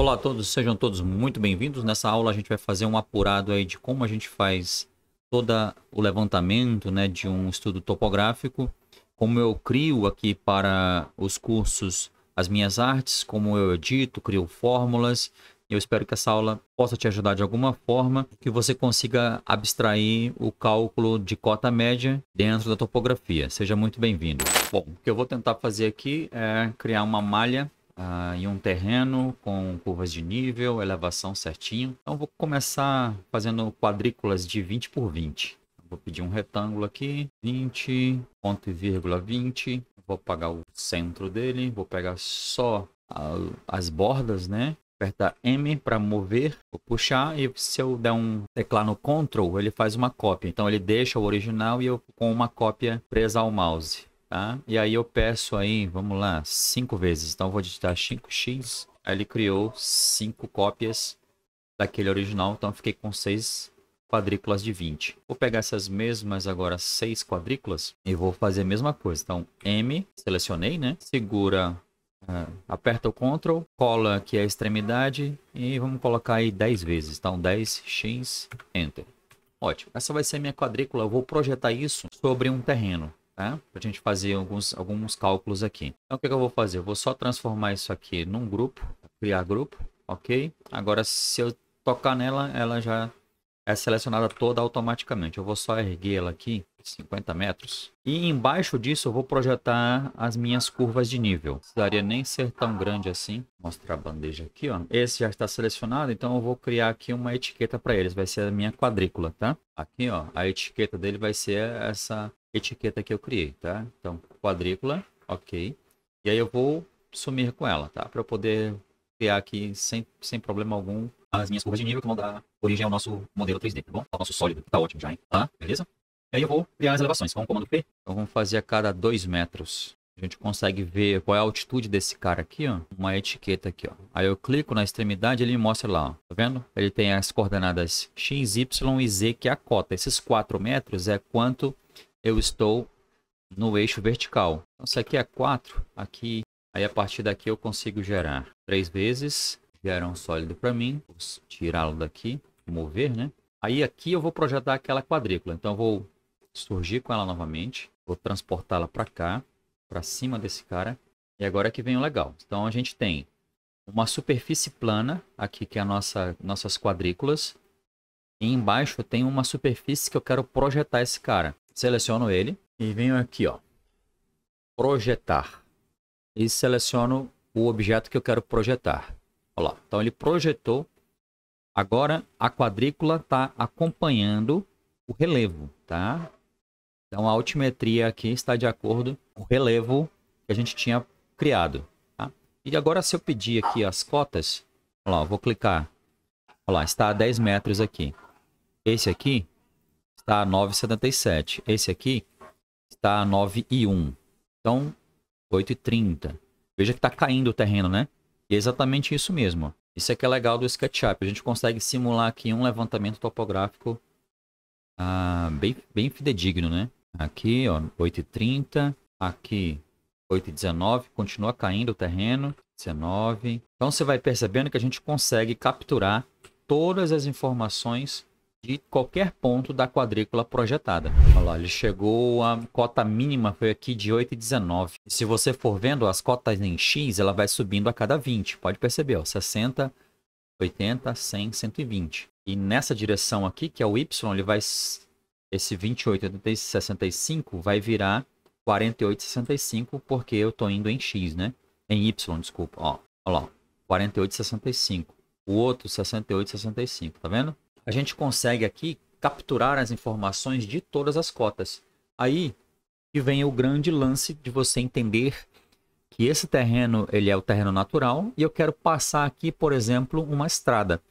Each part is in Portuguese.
Olá a todos, sejam todos muito bem-vindos. Nessa aula a gente vai fazer um apurado aí de como a gente faz todo o levantamento né, de um estudo topográfico, como eu crio aqui para os cursos as minhas artes, como eu edito, crio fórmulas. Eu espero que essa aula possa te ajudar de alguma forma, que você consiga abstrair o cálculo de cota média dentro da topografia. Seja muito bem-vindo. Bom, o que eu vou tentar fazer aqui é criar uma malha ah, em um terreno com curvas de nível, elevação certinho. Então vou começar fazendo quadrículas de 20 por 20. Vou pedir um retângulo aqui, 20, ponto e vírgula 20. Vou apagar o centro dele, vou pegar só a, as bordas, né? apertar M para mover, vou puxar e se eu der um teclar no Ctrl, ele faz uma cópia. Então ele deixa o original e eu com uma cópia presa ao mouse. Tá? E aí eu peço aí, vamos lá, cinco vezes. Então eu vou digitar 5x. Aí ele criou cinco cópias daquele original. Então eu fiquei com seis quadrículas de 20. Vou pegar essas mesmas agora seis quadrículas e vou fazer a mesma coisa. Então, M, selecionei, né? Segura, uh, aperta o Ctrl, cola aqui a extremidade e vamos colocar aí 10 vezes. Então, 10x, Enter. Ótimo. Essa vai ser minha quadrícula. Eu vou projetar isso sobre um terreno. Tá? Né, para a gente fazer alguns, alguns cálculos aqui. Então, o que, que eu vou fazer? Eu vou só transformar isso aqui num grupo, criar grupo, ok? Agora, se eu tocar nela, ela já é selecionada toda automaticamente. Eu vou só erguer ela aqui, 50 metros. E embaixo disso eu vou projetar as minhas curvas de nível. Não precisaria nem ser tão grande assim. Vou mostrar a bandeja aqui, ó. Esse já está selecionado, então eu vou criar aqui uma etiqueta para eles. Vai ser a minha quadrícula, tá? Aqui, ó, a etiqueta dele vai ser essa etiqueta que eu criei, tá? Então, quadrícula, ok. E aí eu vou sumir com ela, tá? Para eu poder criar aqui sem, sem problema algum as minhas curvas de nível que vão dar origem ao nosso modelo 3D, tá bom? Ao nosso sólido, tá ótimo já, hein? Tá? Beleza? E aí eu vou criar as elevações com o comando P. Então vamos fazer a cada 2 metros. A gente consegue ver qual é a altitude desse cara aqui, ó. Uma etiqueta aqui, ó. Aí eu clico na extremidade ele me mostra lá, ó. Tá vendo? Ele tem as coordenadas X, Y e Z, que é a cota. Esses 4 metros é quanto eu estou no eixo vertical. Então, se aqui é 4, aqui, aí a partir daqui eu consigo gerar três vezes, gera um sólido para mim, vou tirá-lo daqui, mover, né? Aí aqui eu vou projetar aquela quadrícula, então vou surgir com ela novamente, vou transportá-la para cá, para cima desse cara, e agora é que vem o legal. Então a gente tem uma superfície plana, aqui que é a nossa, nossas quadrículas, e embaixo tem uma superfície que eu quero projetar esse cara seleciono ele e venho aqui, ó, projetar. E seleciono o objeto que eu quero projetar. Olha lá, então ele projetou. Agora a quadrícula está acompanhando o relevo, tá? Então a altimetria aqui está de acordo com o relevo que a gente tinha criado, tá? E agora se eu pedir aqui as cotas, olha lá, vou clicar. Olha lá, está a 10 metros aqui. Esse aqui está a 9,77. Esse aqui está a 9,1. Então, 8,30. Veja que está caindo o terreno, né? E é exatamente isso mesmo. Isso aqui é legal do SketchUp. A gente consegue simular aqui um levantamento topográfico ah, bem, bem fidedigno, né? Aqui, ó, 8,30. Aqui, 8,19. Continua caindo o terreno. 19. Então, você vai percebendo que a gente consegue capturar todas as informações de qualquer ponto da quadrícula projetada. Olha lá, ele chegou a cota mínima foi aqui de 8,19. Se você for vendo as cotas em X, ela vai subindo a cada 20. Pode perceber, ó, 60, 80, 100, 120. E nessa direção aqui, que é o Y, ele vai esse 28, 80, 65 vai virar 48, 65 porque eu estou indo em X, né? Em Y, desculpa, ó. Olha lá, 48, 65. O outro 68, 65, tá vendo? a gente consegue aqui capturar as informações de todas as cotas. Aí que vem o grande lance de você entender que esse terreno ele é o terreno natural e eu quero passar aqui, por exemplo, uma estrada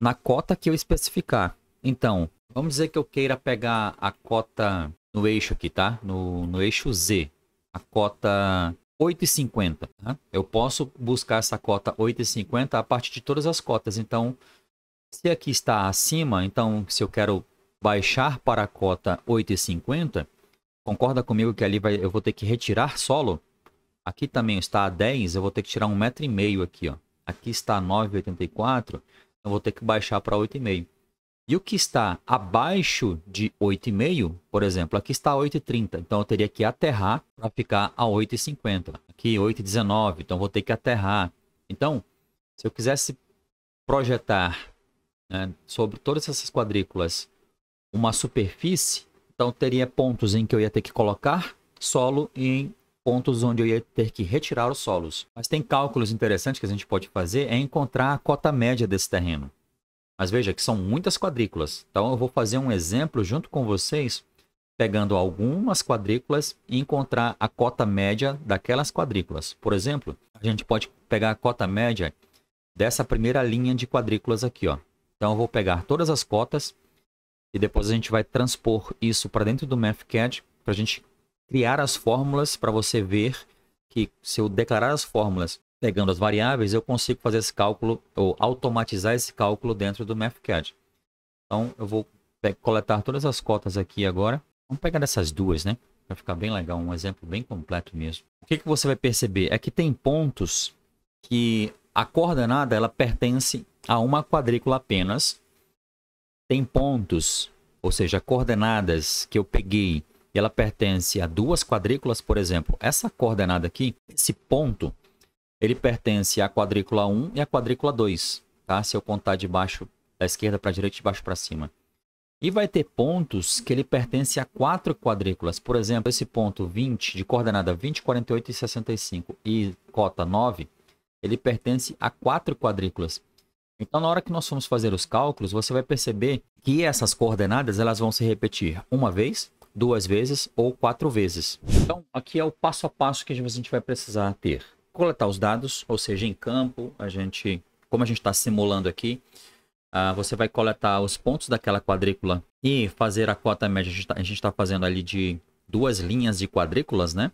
na cota que eu especificar. Então, vamos dizer que eu queira pegar a cota no eixo aqui, tá? No, no eixo Z, a cota 8,50. Tá? Eu posso buscar essa cota 8,50 a partir de todas as cotas. Então, se aqui está acima, então se eu quero baixar para a cota 8,50, concorda comigo que ali vai, eu vou ter que retirar solo? Aqui também está a 10, eu vou ter que tirar um metro e meio aqui, ó. Aqui está 9,84, eu vou ter que baixar para 8,5. E o que está abaixo de 8,5, por exemplo, aqui está 8,30. Então, eu teria que aterrar para ficar a 8,50. Aqui 8,19, então vou ter que aterrar. Então, se eu quisesse projetar né, sobre todas essas quadrículas uma superfície, então teria pontos em que eu ia ter que colocar solo e em pontos onde eu ia ter que retirar os solos. Mas tem cálculos interessantes que a gente pode fazer é encontrar a cota média desse terreno. Mas veja que são muitas quadrículas. Então eu vou fazer um exemplo junto com vocês, pegando algumas quadrículas e encontrar a cota média daquelas quadrículas. Por exemplo, a gente pode pegar a cota média dessa primeira linha de quadrículas aqui, ó. Então eu vou pegar todas as cotas e depois a gente vai transpor isso para dentro do MathCAD para a gente criar as fórmulas para você ver que se eu declarar as fórmulas pegando as variáveis, eu consigo fazer esse cálculo ou automatizar esse cálculo dentro do MathCAD. Então eu vou coletar todas as cotas aqui agora. Vamos pegar dessas duas, né? Vai ficar bem legal, um exemplo bem completo mesmo. O que, que você vai perceber é que tem pontos que a coordenada ela pertence a uma quadrícula apenas. Tem pontos, ou seja, coordenadas que eu peguei e ela pertence a duas quadrículas, por exemplo. Essa coordenada aqui, esse ponto, ele pertence à quadrícula 1 e à quadrícula 2, tá? Se eu contar de baixo da esquerda para a direita, de baixo para cima. E vai ter pontos que ele pertence a quatro quadrículas. Por exemplo, esse ponto 20, de coordenada 20, 48 e 65 e cota 9, ele pertence a quatro quadrículas. Então, na hora que nós formos fazer os cálculos, você vai perceber que essas coordenadas elas vão se repetir uma vez, duas vezes ou quatro vezes. Então, aqui é o passo a passo que a gente vai precisar ter. Coletar os dados, ou seja, em campo, a gente, como a gente está simulando aqui, ah, você vai coletar os pontos daquela quadrícula e fazer a cota média. A gente está tá fazendo ali de duas linhas de quadrículas, né?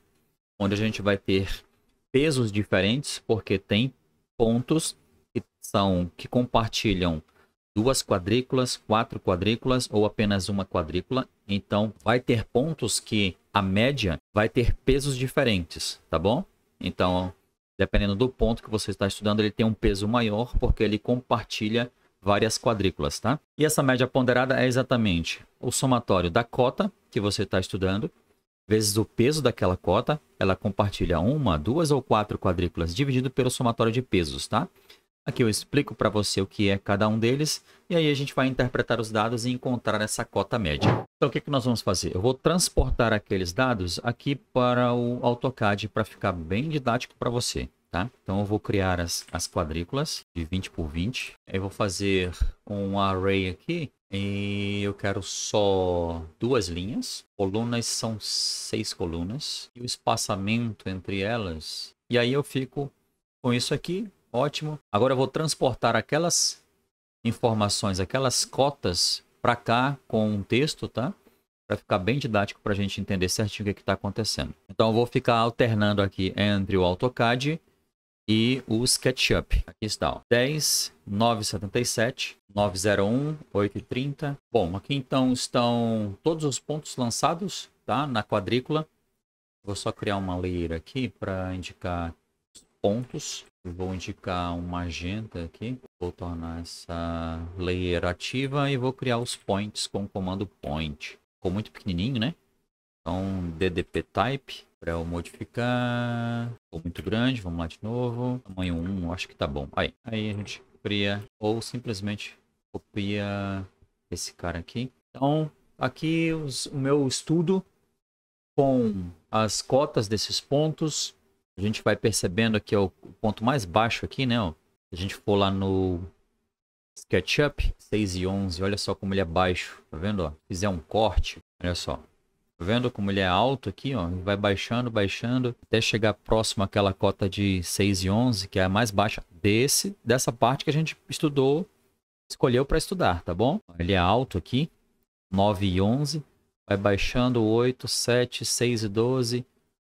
Onde a gente vai ter pesos diferentes, porque tem pontos são que compartilham duas quadrículas, quatro quadrículas ou apenas uma quadrícula. Então, vai ter pontos que a média vai ter pesos diferentes, tá bom? Então, dependendo do ponto que você está estudando, ele tem um peso maior porque ele compartilha várias quadrículas, tá? E essa média ponderada é exatamente o somatório da cota que você está estudando vezes o peso daquela cota, ela compartilha uma, duas ou quatro quadrículas dividido pelo somatório de pesos, tá? Aqui eu explico para você o que é cada um deles e aí a gente vai interpretar os dados e encontrar essa cota média. Então o que, que nós vamos fazer? Eu vou transportar aqueles dados aqui para o AutoCAD para ficar bem didático para você. Tá? Então eu vou criar as, as quadrículas de 20 por 20. Eu vou fazer um array aqui e eu quero só duas linhas. Colunas são seis colunas e o espaçamento entre elas. E aí eu fico com isso aqui Ótimo. Agora eu vou transportar aquelas informações, aquelas cotas para cá com um texto, tá? Para ficar bem didático para a gente entender certinho o que é está acontecendo. Então eu vou ficar alternando aqui entre o AutoCAD e o SketchUp. Aqui está, ó, 10, 977, 901, 830. Bom, aqui então estão todos os pontos lançados, tá? Na quadrícula. Vou só criar uma leira aqui para indicar pontos. Eu vou indicar uma agenda aqui, vou tornar essa layer ativa e vou criar os points com o comando point. Ficou muito pequenininho, né? Então, DDP type, para eu modificar. Ficou muito grande, vamos lá de novo. Tamanho 1, acho que tá bom. Aí, aí a gente cria ou simplesmente copia esse cara aqui. Então, aqui os, o meu estudo com as cotas desses pontos a gente vai percebendo aqui ó, o ponto mais baixo aqui, né? Ó. Se a gente for lá no SketchUp 6 e 11, olha só como ele é baixo, tá vendo? Ó? Fizer um corte, olha só. Tá vendo como ele é alto aqui, ó? Vai baixando, baixando, até chegar próximo àquela cota de 6 e 11, que é a mais baixa desse, dessa parte que a gente estudou, escolheu para estudar, tá bom? Ele é alto aqui, 9 e 11, vai baixando 8, 7, 6 e 12,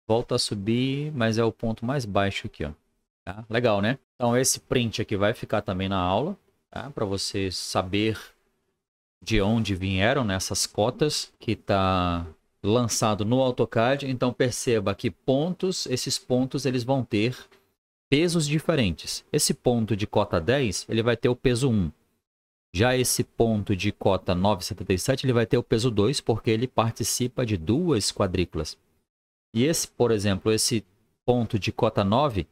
volta a subir, mas é o ponto mais baixo aqui, ó. Tá? Legal, né? Então esse print aqui vai ficar também na aula, tá? Para você saber de onde vieram nessas né, cotas que tá lançado no AutoCAD. Então perceba que pontos, esses pontos eles vão ter pesos diferentes. Esse ponto de cota 10, ele vai ter o peso 1. Já esse ponto de cota 9,77, ele vai ter o peso 2, porque ele participa de duas quadrículas. E esse, por exemplo, esse ponto de cota 9,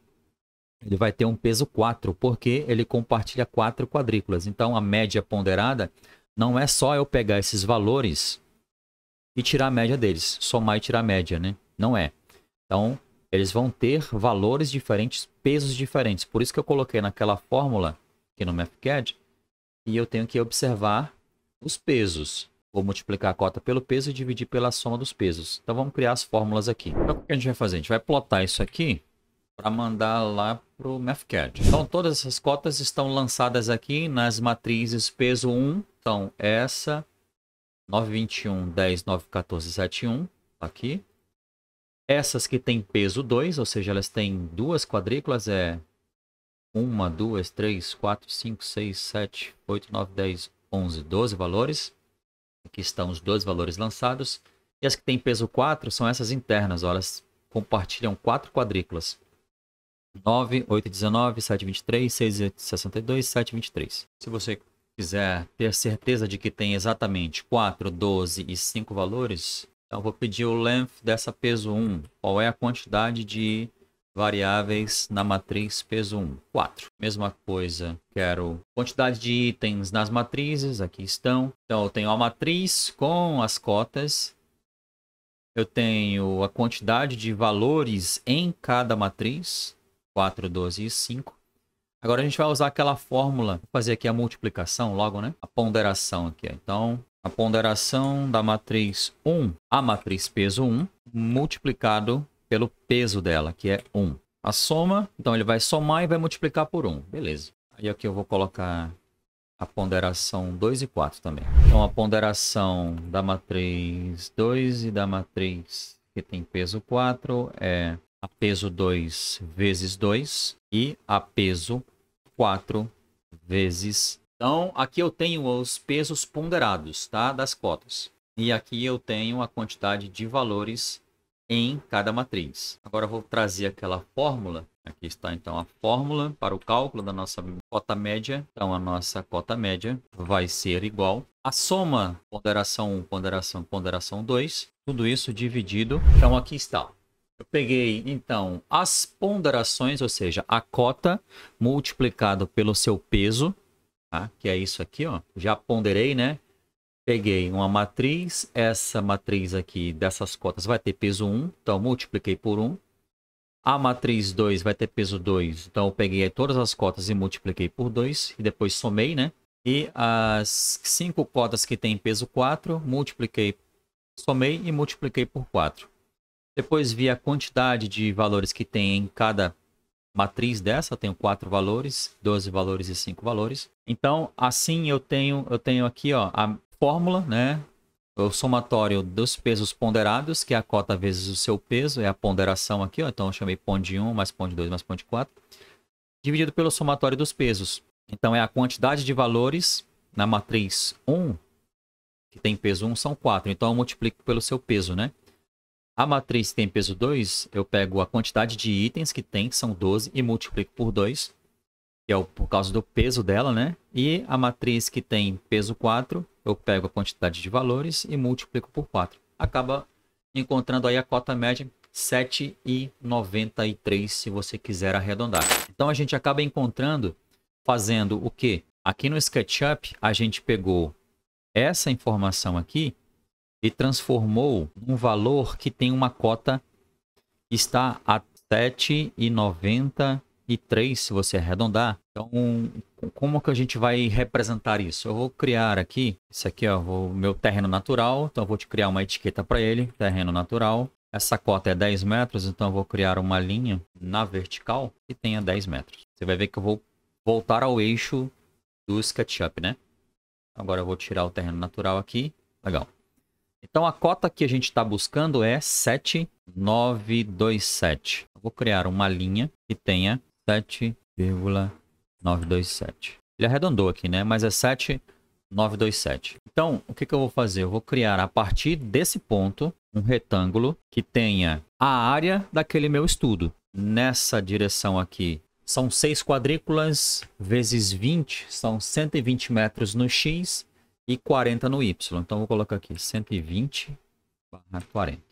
ele vai ter um peso 4, porque ele compartilha quatro quadrículas. Então, a média ponderada não é só eu pegar esses valores e tirar a média deles, somar e tirar a média, né? Não é. Então, eles vão ter valores diferentes, pesos diferentes. Por isso que eu coloquei naquela fórmula aqui no MathCAD e eu tenho que observar os pesos. Vou multiplicar a cota pelo peso e dividir pela soma dos pesos. Então vamos criar as fórmulas aqui. Então o que a gente vai fazer? A gente vai plotar isso aqui para mandar lá para o MathCAD. Então todas essas cotas estão lançadas aqui nas matrizes peso 1. Então essa 921, 10, 9, 14, 71 aqui. Essas que têm peso 2, ou seja, elas têm duas quadrículas, é 1, 2, 3, 4, 5, 6, 7, 8, 9, 10, 11, 12 valores. Aqui estão os dois valores lançados. E as que têm peso 4 são essas internas, ó, elas compartilham quatro quadrículas. 9, 8, 19, 7, 23, 6, 62, 7, 23. Se você quiser ter certeza de que tem exatamente 4, 12 e 5 valores, então eu vou pedir o length dessa peso 1. Qual é a quantidade de variáveis na matriz peso 1, 4. Mesma coisa, quero quantidade de itens nas matrizes, aqui estão. Então eu tenho a matriz com as cotas, eu tenho a quantidade de valores em cada matriz, 4, 12 e 5. Agora a gente vai usar aquela fórmula, vou fazer aqui a multiplicação logo, né? A ponderação aqui, então... A ponderação da matriz 1, a matriz peso 1, multiplicado pelo peso dela, que é 1. A soma, então ele vai somar e vai multiplicar por 1. Beleza. Aí aqui eu vou colocar a ponderação 2 e 4 também. Então a ponderação da matriz 2 e da matriz que tem peso 4 é a peso 2 vezes 2 e a peso 4 vezes. Então, aqui eu tenho os pesos ponderados, tá? Das cotas. E aqui eu tenho a quantidade de valores em cada matriz. Agora vou trazer aquela fórmula. Aqui está então a fórmula para o cálculo da nossa cota média. Então a nossa cota média vai ser igual a soma ponderação 1, ponderação, ponderação 2. Tudo isso dividido. Então aqui está. Eu peguei então as ponderações, ou seja, a cota multiplicado pelo seu peso, tá? que é isso aqui, ó. Já ponderei, né? Peguei uma matriz, essa matriz aqui dessas cotas vai ter peso 1, então multipliquei por 1. A matriz 2 vai ter peso 2, então eu peguei todas as cotas e multipliquei por 2, e depois somei, né? E as 5 cotas que tem peso 4, multipliquei, somei e multipliquei por 4. Depois vi a quantidade de valores que tem em cada matriz dessa, eu tenho 4 valores, 12 valores e 5 valores. Então, assim eu tenho, eu tenho aqui, ó, a, fórmula, né? O somatório dos pesos ponderados, que é a cota vezes o seu peso, é a ponderação aqui, ó. Então eu chamei pond 1 mais pond 2 mais pond 4, dividido pelo somatório dos pesos. Então é a quantidade de valores na matriz 1, que tem peso 1, são 4. Então eu multiplico pelo seu peso, né? A matriz tem peso 2, eu pego a quantidade de itens que tem, que são 12, e multiplico por 2, que é por causa do peso dela, né? E a matriz que tem peso 4, eu pego a quantidade de valores e multiplico por 4. Acaba encontrando aí a cota média 7,93 se você quiser arredondar. Então a gente acaba encontrando fazendo o quê? Aqui no SketchUp a gente pegou essa informação aqui e transformou um valor que tem uma cota que está a 7,93 se você arredondar. Então como que a gente vai representar isso? Eu vou criar aqui, isso aqui é o meu terreno natural, então eu vou te criar uma etiqueta para ele, terreno natural. Essa cota é 10 metros, então eu vou criar uma linha na vertical que tenha 10 metros. Você vai ver que eu vou voltar ao eixo do SketchUp, né? Agora eu vou tirar o terreno natural aqui. Legal. Então a cota que a gente está buscando é 7927. vou criar uma linha que tenha 7,927. 927. Ele arredondou aqui, né? Mas é 7, 7927. Então, o que, que eu vou fazer? Eu vou criar a partir desse ponto um retângulo que tenha a área daquele meu estudo. Nessa direção aqui, são 6 quadrículas vezes 20, são 120 metros no X e 40 no Y. Então, eu vou colocar aqui 120 barra 40.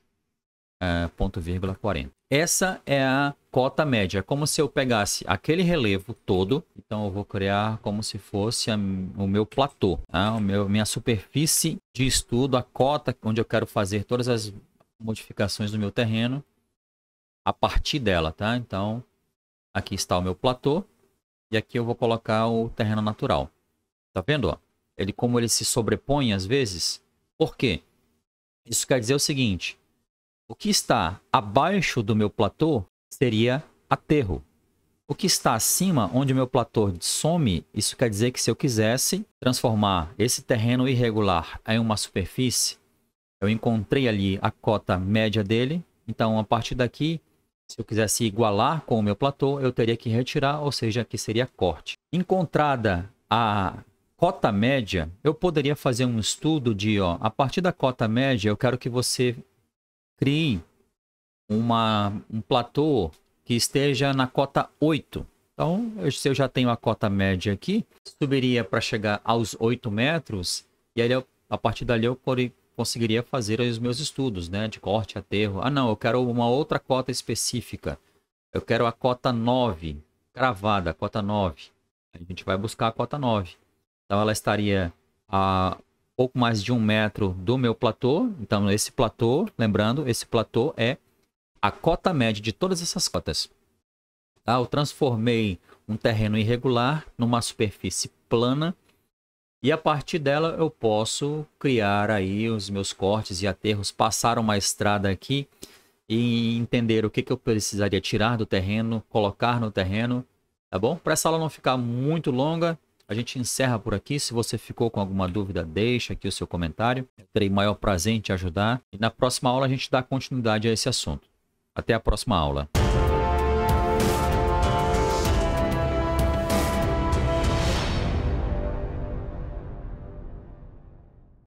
Ah, ponto vírgula 40. Essa é a cota média, é como se eu pegasse aquele relevo todo, então eu vou criar como se fosse a, o meu platô, tá? o meu, minha superfície de estudo, a cota onde eu quero fazer todas as modificações do meu terreno a partir dela, tá? Então, aqui está o meu platô e aqui eu vou colocar o terreno natural. Tá vendo, ó? Ele como ele se sobrepõe às vezes? Por quê? Isso quer dizer o seguinte, o que está abaixo do meu platô seria aterro. O que está acima, onde o meu platô some, isso quer dizer que se eu quisesse transformar esse terreno irregular em uma superfície, eu encontrei ali a cota média dele, então a partir daqui se eu quisesse igualar com o meu platô, eu teria que retirar, ou seja, que seria corte. Encontrada a cota média, eu poderia fazer um estudo de, ó, a partir da cota média, eu quero que você crie uma, um platô que esteja na cota 8. Então, se eu já tenho a cota média aqui, subiria para chegar aos 8 metros, e aí eu, a partir dali eu conseguiria fazer os meus estudos, né? De corte, aterro. Ah, não, eu quero uma outra cota específica. Eu quero a cota 9, cravada, cota 9. A gente vai buscar a cota 9. Então, ela estaria a pouco mais de um metro do meu platô. Então, esse platô, lembrando, esse platô é a cota média de todas essas cotas. Tá? Eu transformei um terreno irregular numa superfície plana e a partir dela eu posso criar aí os meus cortes e aterros, passar uma estrada aqui e entender o que, que eu precisaria tirar do terreno, colocar no terreno, tá bom? Para essa aula não ficar muito longa, a gente encerra por aqui. Se você ficou com alguma dúvida, deixa aqui o seu comentário. Eu terei maior prazer em te ajudar. E na próxima aula a gente dá continuidade a esse assunto. Até a próxima aula.